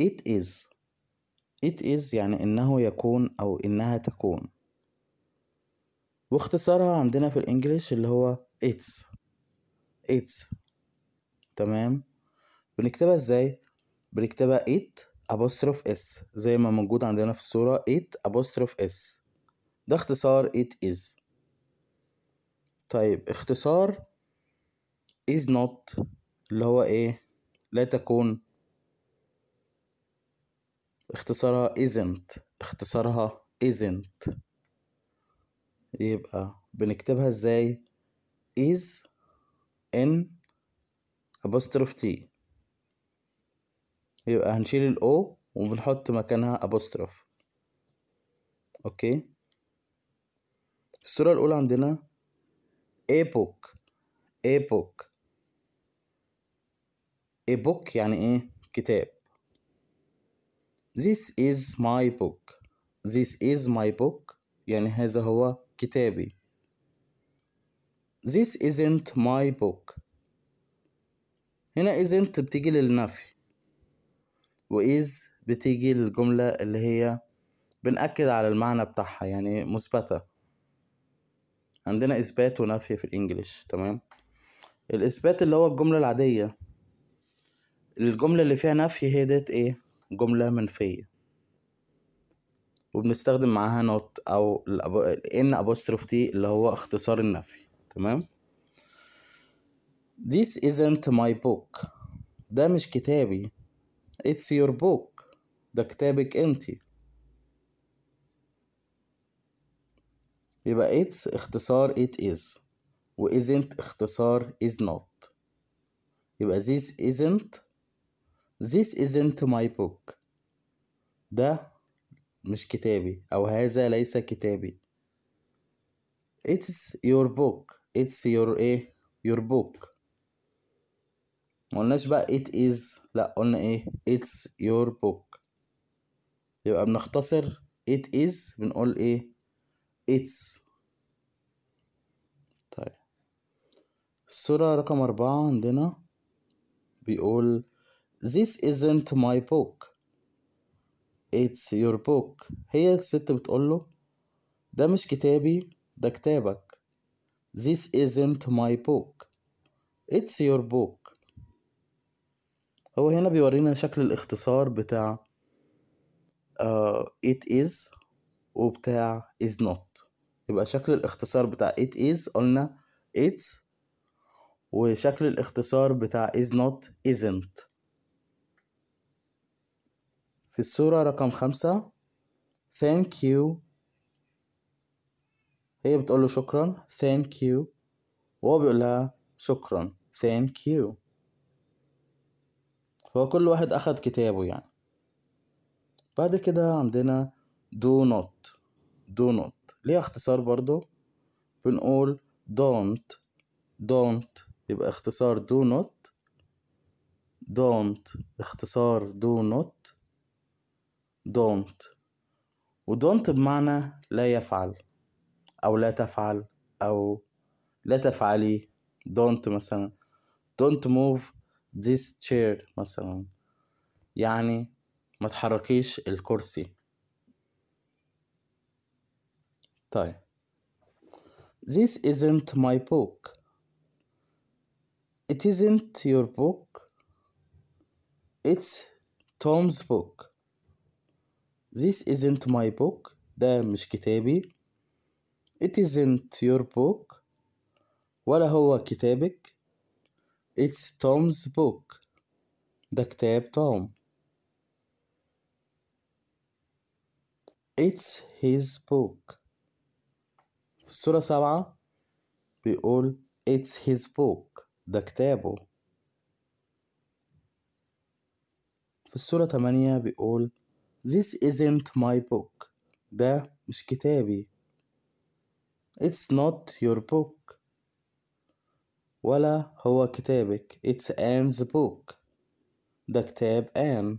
it is it is يعني إنه يكون أو إنها تكون واختصارها عندنا في الإنجليش اللي هو it's it's تمام بنكتبها إزاي بنكتبها it apostrophe s زي ما موجود عندنا في الصورة it apostrophe s ده اختصار it is طيب اختصار is not اللي هو ايه لا تكون اختصارها isn't اختصارها isn't يبقى بنكتبها ازاي is in apostrophe t يبقى هنشيل ال o وبنحط مكانها apostrophe اوكي الصورة الأولى عندنا epoch epoch epoch يعني ايه كتاب This is my book. This is my book. يعني هذا هو كتابي. This isn't my book. هنا isn't بتيجي للنفي. و is بتيجي للجملة اللي هي بنأكد على المعنى بتاعها يعني مثبتة. عندنا إثبات ونفي في الإنجليش تمام؟ الإثبات اللي هو الجملة العادية. الجملة اللي فيها نفي هي ديت إيه؟ جملة منفية وبنستخدم معاها not أو إن أبوستروف تي اللي هو اختصار النفي تمام This isn't my book ده مش كتابي It's your book ده كتابك انتي يبقى it's اختصار it is و isn't اختصار is not يبقى this isn't This isn't my book ده مش كتابي أو هذا ليس كتابي It's your book It's your ايه your book مقلناش بقى it is لأ قلنا ايه It's your book يبقى بنختصر it is بنقول ايه it's طيب الصورة رقم أربعة عندنا بيقول This isn't my book It's your book هي الست بتقول له ده مش كتابي ده كتابك This isn't my book It's your book هو هنا بيورينا شكل الاختصار بتاع uh, it is وبتاع is not يبقى شكل الاختصار بتاع it is قلنا it's وشكل الاختصار بتاع is not isn't في الصورة رقم خمسة thank you هي بتقول له شكرا thank you وهو بيقول لها شكرا thank you فهو كل واحد أخد كتابه يعني بعد كده عندنا do not do not ليها اختصار برضو بنقول don't don't يبقى اختصار do not don't اختصار do not don't don't بمعنى لا يفعل أو لا تفعل أو لا تفعلي don't مثلا don't move this chair مثلا يعني ما تحركيش الكرسي طيب This isn't my book It isn't your book It's Tom's book This isn't my book ده مش كتابي It isn't your book ولا هو كتابك It's Tom's book ده كتاب توم It's his book في السورة سبعة بيقول It's his book ده كتابه في السورة تمانية بيقول This isn't my book ده مش كتابي It's not your book ولا هو كتابك It's Anne's book ده كتاب Anne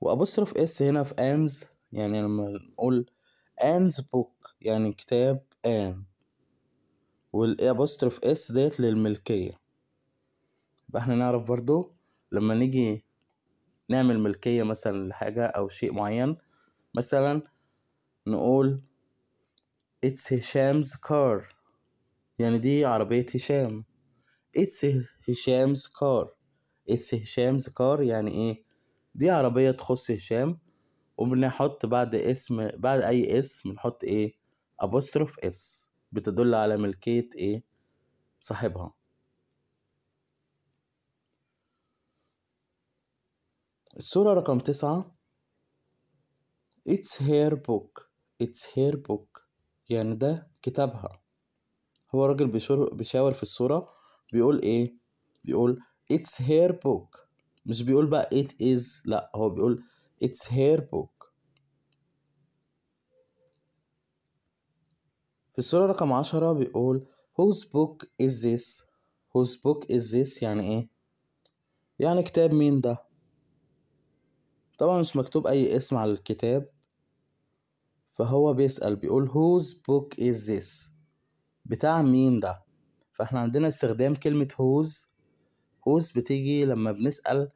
وأبصرف اس هنا في Anne's يعني لما نقول Anne's book يعني كتاب Anne والأبصرف اس ديت للملكية يبقى احنا نعرف برضو لما نيجي نعمل ملكية مثلا لحاجة أو شيء معين مثلا نقول it's هشام's car يعني دي عربية هشام it's هشام's car it's هشام's car يعني ايه دي عربية تخص هشام وبنحط بعد اسم بعد اي اسم بنحط ايه أبوستروف إس بتدل على ملكية ايه صاحبها الصورة رقم تسعة It's her book It's her book يعني ده كتابها هو راجل بيشاور في الصورة بيقول ايه بيقول It's her book مش بيقول بقى it is لا هو بيقول it's her book في الصورة رقم عشرة بيقول whose book is this whose book is this يعني ايه يعني كتاب مين ده طبعا مش مكتوب أي اسم على الكتاب فهو بيسأل بيقول whose book is this بتاع مين ده فاحنا عندنا استخدام كلمة whose whose بتيجي لما بنسأل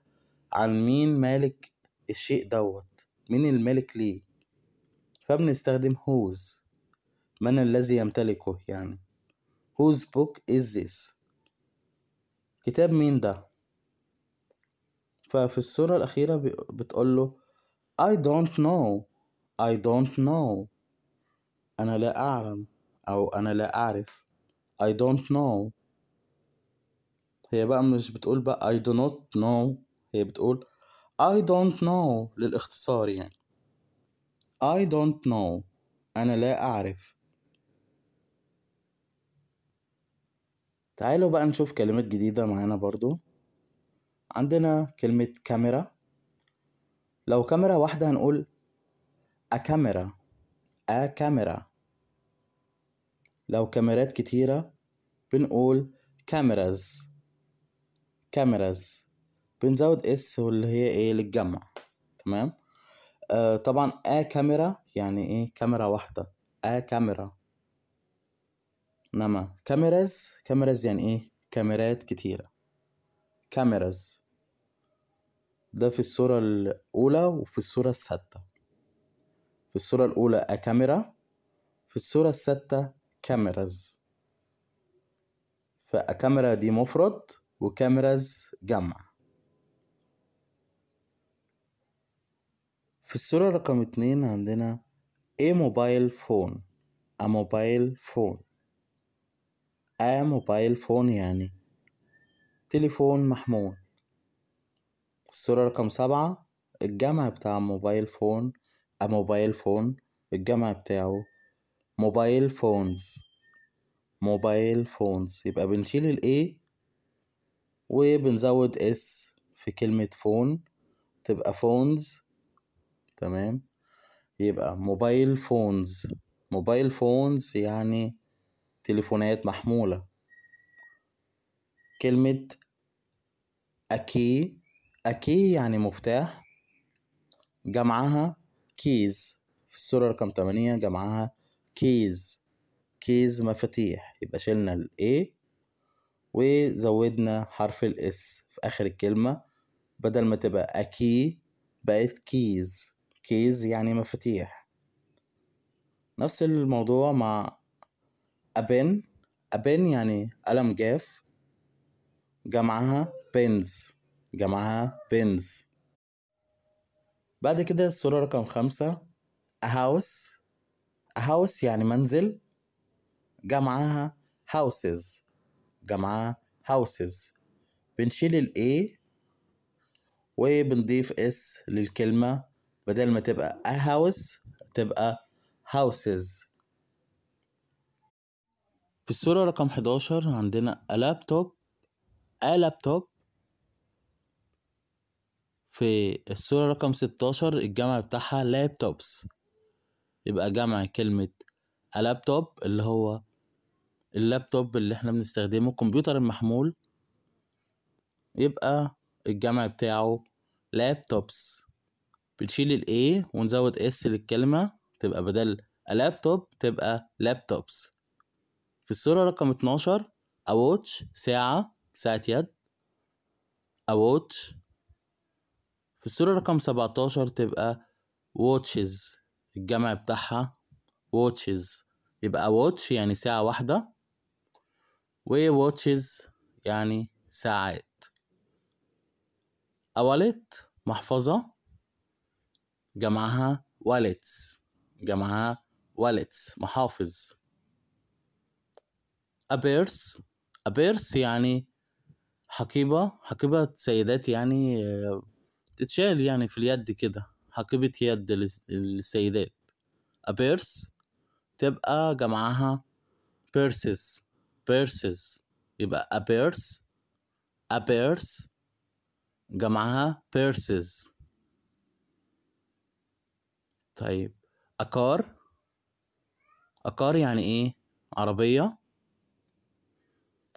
عن مين مالك الشيء دوت مين المالك ليه فبنستخدم whose من الذي يمتلكه يعني whose book is this كتاب مين ده ففي الصورة الأخيرة بتقول له I don't know I don't know أنا لا أعلم أو أنا لا أعرف I don't know هي بقى مش بتقول بقى I do not know هي بتقول I don't know للاختصار يعني I don't know أنا لا أعرف تعالوا بقى نشوف كلمات جديدة معانا برضو عندنا كلمة كاميرا لو كاميرا واحدة هنقول a camera a camera لو كاميرات كتيرة بنقول cameras cameras بنزود اس واللي هي ايه للجمع تمام آه طبعا a كاميرا يعني ايه كاميرا واحدة a كاميرا نعم. انما cameras cameras يعني ايه كاميرات كتيره كاميراز ده في الصورة الأولى وفي الصورة السادسة في الصورة الأولى أ كاميرا في الصورة السادسة كاميراز فكاميرا دي مفرد وكاميراز جمع في الصورة رقم اتنين عندنا a mobile phone a mobile phone a mobile phone يعني تليفون محمول الصورة رقم سبعة الجمع بتاع موبايل فون أو آه، موبايل فون الجمع بتاعه موبايل فونز موبايل فونز يبقى بنشيل الاي وبنزود اس في كلمة فون تبقى فونز تمام يبقى موبايل فونز موبايل فونز يعني تليفونات محمولة كلمة أكي أكي يعني مفتاح جمعها كيز في الصورة رقم تمانية جمعها كيز كيز مفاتيح يبقى شلنا ال A وزودنا حرف الاس S في آخر الكلمة بدل ما تبقى أكي بقت كيز كيز يعني مفاتيح نفس الموضوع مع أبن أبن يعني قلم جاف جمعها pins جمعها pins بعد كده الصورة رقم خمسة هاوس هاوس يعني منزل جمعها هاوسز جمعها هاوسز بنشيل ال A وبنضيف s للكلمة بدل ما تبقى a house تبقى houses في الصورة رقم 11 عندنا a laptop لابتوب آه، في الصورة رقم ستاشر الجمع بتاعها لابتوبس يبقى جمع كلمة لابتوب آه، اللي هو اللابتوب اللي احنا بنستخدمه الكمبيوتر المحمول يبقى الجمع بتاعه لابتوبس بنشيل الاي ونزود اس للكلمة تبقى بدل لابتوب آه، تبقى لابتوبس في الصورة رقم اتناشر أواتش ساعة ساعة يد أواتش في الصورة رقم سبعتاشر تبقى واتشز الجمع بتاعها واتشز يبقى واتش يعني ساعة واحدة و يعني ساعات أولت محفظة جمعها wallets جمعها wallets محافظ a purse a purse يعني حقيبة حقيبة سيدات يعني آه، تتشال يعني في اليد كده حقيبة يد للسيدات a purse تبقى جمعها purses purses يبقى a purse a purse جمعها purses طيب a car a car يعني ايه عربية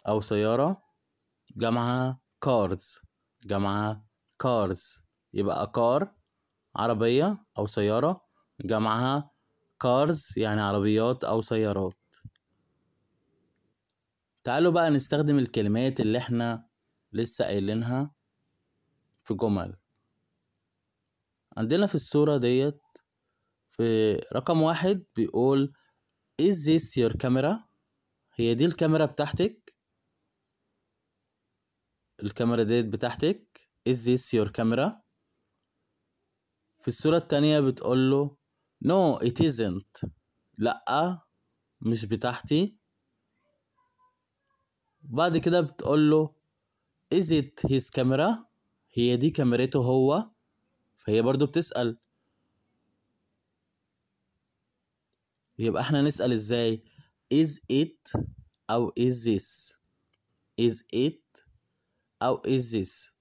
أو سيارة جمعها كارز جمعها كارز يبقى كار عربية أو سيارة جمعها كارز يعني عربيات أو سيارات تعالوا بقى نستخدم الكلمات اللي احنا لسه قايلينها في جمل عندنا في الصورة ديت في رقم واحد بيقول is this your camera هي دي الكاميرا بتاعتك الكاميرا ديت بتاعتك is this your camera في الصورة التانية بتقول له no it isn't لأ مش بتاعتي بعد كده بتقول له is it his camera هي دي كاميرته هو فهي برضو بتسأل يبقى احنا نسأل ازاي is it او is this is it أو is this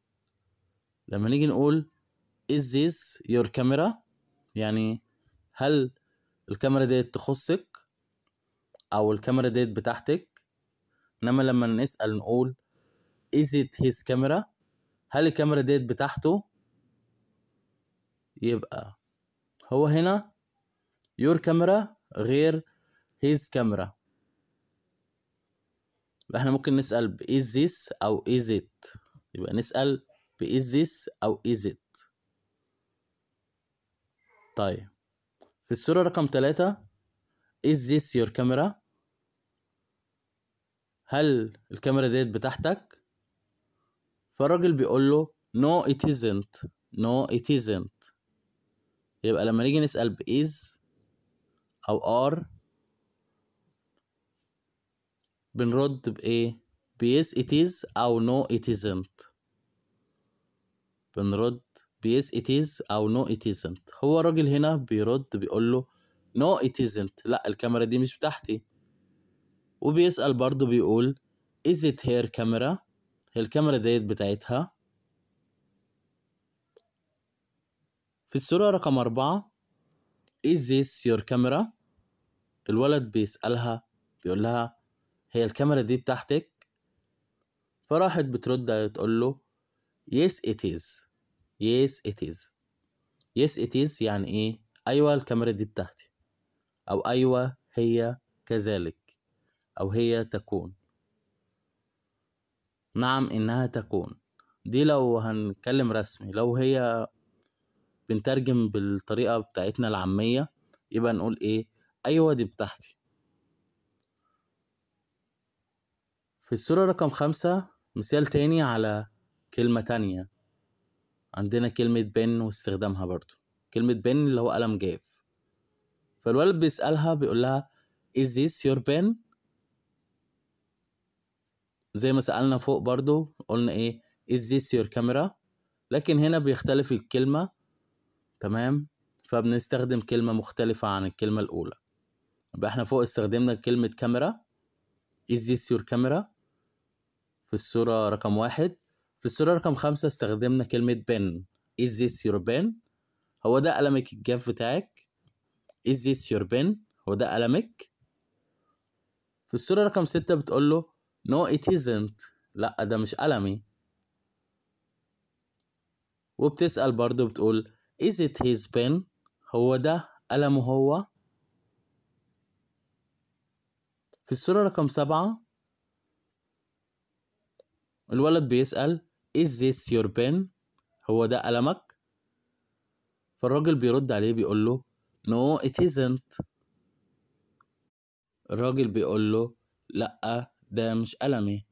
لما نيجي نقول is this your camera يعني هل الكاميرا ديت تخصك أو الكاميرا ديت بتاعتك إنما لما نسأل نقول is it his camera هل الكاميرا ديت بتاعته يبقى هو هنا your camera غير his camera يبقى احنا ممكن نسأل is this أو is إت يبقى نسأل is this أو is إت طيب في الصورة رقم تلاتة is this يور كاميرا هل الكاميرا ديت بتاعتك فالراجل بيقول له no it isn't no it isn't يبقى لما نيجي نسأل is أو are بنرد بايه بيس إت إز او نو إت إزنت بنرد بيس إت إز او نو إت إزنت هو الراجل هنا بيرد بيقول له نو إت إزنت لا الكاميرا دي مش بتاعتي وبيسأل برضه بيقول إز إت هير كاميرا هي الكاميرا ديت بتاعتها في الصورة رقم أربعة is this your camera الولد بيسألها بيقول لها هي الكاميرا دي بتاعتك فراحت بترد تقول له yes it is yes it is yes it is يعني ايه ايوه الكاميرا دي بتاعتي او ايوه هي كذلك او هي تكون نعم انها تكون دي لو هنتكلم رسمي لو هي بنترجم بالطريقة بتاعتنا العامية يبقى نقول ايه ايوه دي بتاعتي في الصورة رقم خمسة مثال تاني على كلمة تانية عندنا كلمة بن واستخدامها برضو كلمة بن اللي هو قلم جاف فالولد بيسألها بيقولها is this your pen زي ما سألنا فوق برضو قلنا ايه is this your camera لكن هنا بيختلف الكلمة تمام فبنستخدم كلمة مختلفة عن الكلمة الأولى يبقى احنا فوق استخدمنا كلمة كاميرا is this your camera في الصورة رقم واحد في الصورة رقم خمسة استخدمنا كلمة بن is this your pen هو ده قلمك الجاف بتاعك is this your pen هو ده قلمك في الصورة رقم ستة بتقول له no it isn't لأ ده مش قلمي وبتسأل برضه بتقول is it his pen هو ده قلمه هو في الصورة رقم سبعة الولد بيسأل is this your pen هو ده قلمك فالراجل بيرد عليه بيقول له no it isn't الراجل بيقول له لأ ده مش قلمي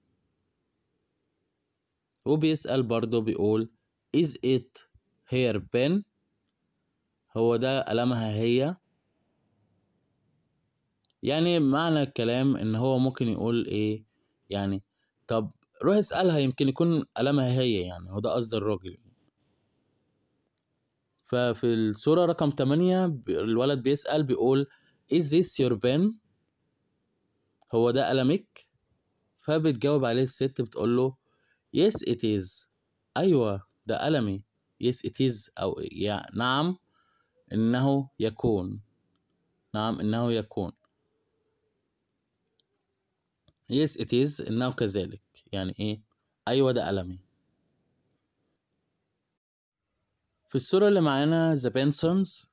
وبيسأل برضه بيقول is it her pen هو ده قلمها هي يعني معنى الكلام ان هو ممكن يقول ايه يعني طب روح اسألها يمكن يكون ألمها هي يعني وده قصد الراجل ففي الصورة رقم تمانية الولد بيسأل بيقول is this your pen هو ده قلمك فبتجاوب عليه الست بتقول له yes it is أيوة ده قلمي yes it is أو يعني نعم إنه يكون نعم إنه يكون Yes it is إنه كذلك يعني إيه أيوة ده قلمي في الصورة اللي معانا ذا بنسونز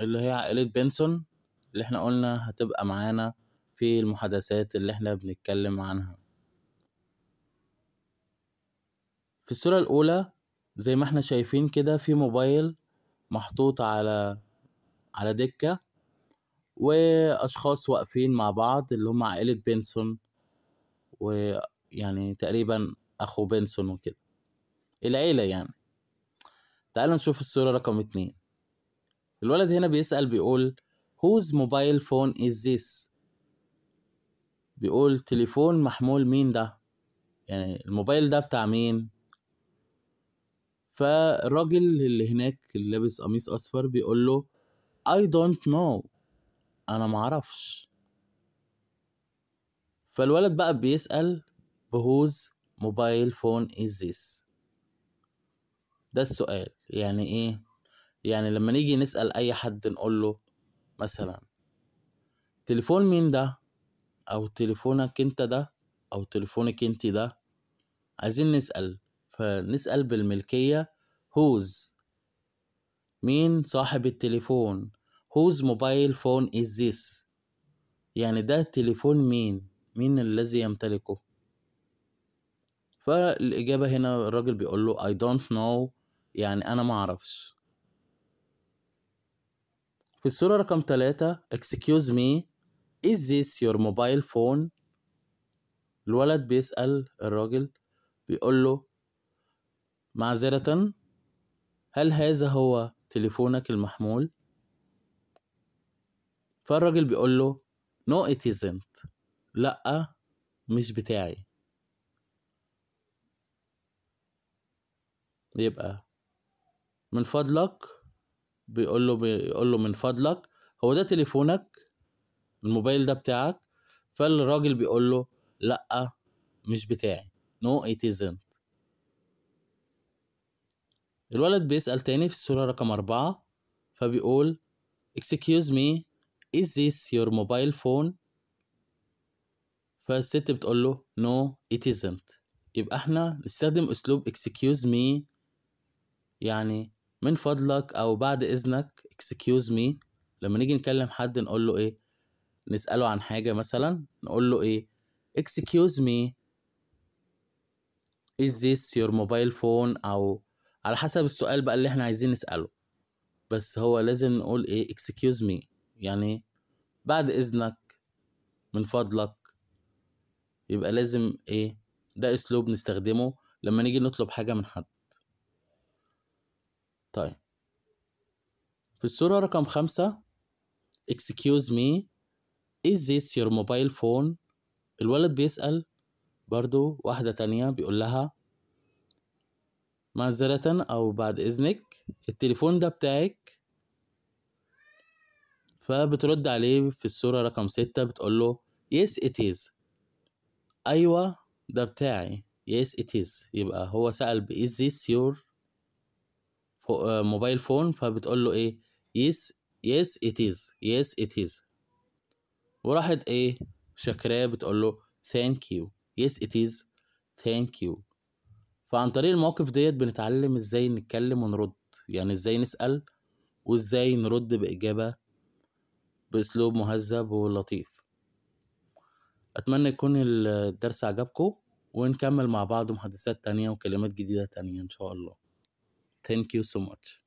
اللي هي عائلة بنسون اللي احنا قلنا هتبقى معانا في المحادثات اللي احنا بنتكلم عنها في الصورة الأولى زي ما احنا شايفين كده في موبايل محطوط على على دكة وأشخاص واقفين مع بعض اللي هم عائلة بنسون ويعني تقريبا اخو بنسون وكده العيلة يعني تعال نشوف الصورة رقم اتنين الولد هنا بيسأل بيقول whose mobile phone is this بيقول تليفون محمول مين ده يعني الموبايل ده بتاع مين فالراجل اللي هناك اللي لابس قميص اصفر بيقول له I don't know انا معرفش فالولد بقى بيسأل بهوز موبايل فون از إيه ذيس ده السؤال يعني ايه يعني لما نيجي نسأل اي حد نقول له مثلا تليفون مين ده او تليفونك انت ده او تليفونك انت ده عايزين نسأل فنسأل بالملكية هوز مين صاحب التليفون هوز موبايل فون از إيه ذس يعني ده تليفون مين مين الذي يمتلكه فالإجابة هنا الراجل بيقول له I don't know يعني أنا معرفش في الصورة رقم تلاتة excuse me is this your mobile phone الولد بيسأل الراجل بيقول له معذرة هل هذا هو تليفونك المحمول فالراجل بيقول له no it isn't لأ مش بتاعي يبقى من فضلك بيقول له بيقول له من فضلك هو ده تليفونك الموبايل ده بتاعك فالراجل بيقول له لا مش بتاعي نو no, it isn't الولد بيسأل تاني في الصورة رقم أربعة فبيقول excuse me is this your mobile phone فالست بتقول له نو no, it isn't يبقى احنا نستخدم اسلوب excuse me يعني من فضلك او بعد اذنك excuse me لما نيجي نكلم حد نقول له ايه نسأله عن حاجة مثلا نقول له ايه excuse me is this your mobile phone او على حسب السؤال بقى اللي احنا عايزين نسأله بس هو لازم نقول ايه excuse me يعني بعد اذنك من فضلك يبقى لازم ايه ده اسلوب نستخدمه لما نيجي نطلب حاجة من حد طيب في الصورة رقم خمسة excuse me is this your mobile phone الولد بيسأل برضو واحدة تانية بيقول لها معذرة أو بعد إذنك التليفون ده بتاعك فبترد عليه في الصورة رقم ستة بتقول له yes it is ايوه ده بتاعي yes it is يبقى هو سأل ب is this your موبايل آه، فون فبتقول له ايه yes yes it is yes it is وراحت ايه شاكراه بتقول له thank you yes it is thank you فعن طريق المواقف ديت بنتعلم ازاي نتكلم ونرد يعني ازاي نسأل وازاي نرد بإجابة بأسلوب مهذب ولطيف أتمنى يكون الدرس عجبكم ونكمل مع بعض محادثات تانية وكلمات جديدة تانية إن شاء الله Thank you so much